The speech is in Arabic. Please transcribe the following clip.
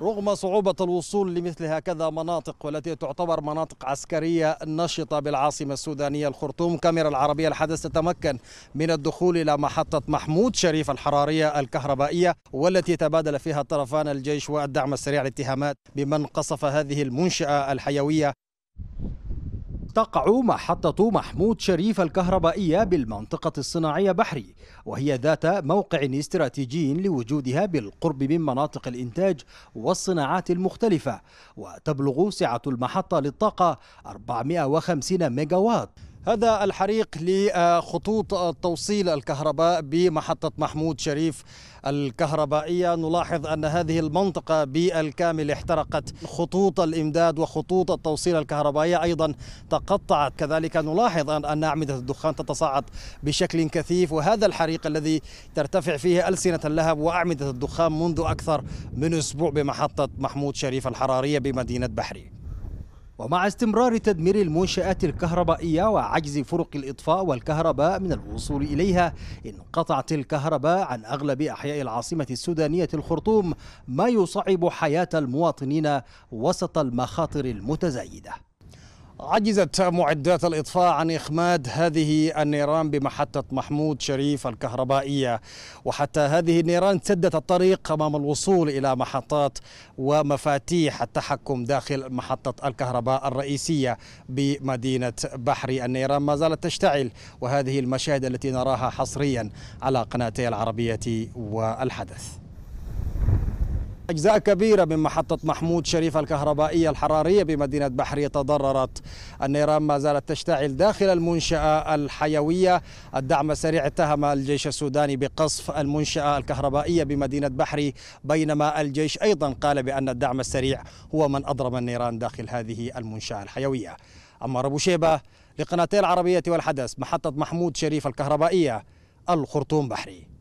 رغم صعوبة الوصول لمثل هكذا مناطق والتي تعتبر مناطق عسكرية نشطة بالعاصمة السودانية الخرطوم كاميرا العربية الحدث تتمكن من الدخول إلى محطة محمود شريف الحرارية الكهربائية والتي تبادل فيها الطرفان الجيش والدعم السريع الاتهامات بمن قصف هذه المنشأة الحيوية تقع محطة محمود شريف الكهربائية بالمنطقة الصناعية بحري وهي ذات موقع استراتيجي لوجودها بالقرب من مناطق الإنتاج والصناعات المختلفة وتبلغ سعة المحطة للطاقة 450 ميجاوات هذا الحريق لخطوط توصيل الكهرباء بمحطة محمود شريف الكهربائية نلاحظ أن هذه المنطقة بالكامل احترقت خطوط الإمداد وخطوط التوصيل الكهربائية أيضا تقطعت كذلك نلاحظ أن أعمدة الدخان تتصاعد بشكل كثيف وهذا الحريق الذي ترتفع فيه ألسنة اللهب وأعمدة الدخان منذ أكثر من أسبوع بمحطة محمود شريف الحرارية بمدينة بحري ومع استمرار تدمير المنشآت الكهربائية وعجز فرق الإطفاء والكهرباء من الوصول إليها انقطعت الكهرباء عن أغلب أحياء العاصمة السودانية الخرطوم ما يصعب حياة المواطنين وسط المخاطر المتزايدة عجزت معدات الإطفاء عن إخماد هذه النيران بمحطة محمود شريف الكهربائية وحتى هذه النيران سدت الطريق أمام الوصول إلى محطات ومفاتيح التحكم داخل محطة الكهرباء الرئيسية بمدينة بحري النيران ما زالت تشتعل وهذه المشاهد التي نراها حصريا على قناتي العربية والحدث أجزاء كبيرة من محطة محمود شريف الكهربائية الحرارية بمدينة بحرية تضررت النيران ما زالت تشتعل داخل المنشأة الحيوية الدعم السريع اتهم الجيش السوداني بقصف المنشأة الكهربائية بمدينة بحري بينما الجيش أيضا قال بأن الدعم السريع هو من أضرب النيران داخل هذه المنشأة الحيوية أما أبو شيبة لقناتي العربية والحدث محطة محمود شريف الكهربائية الخرطوم بحري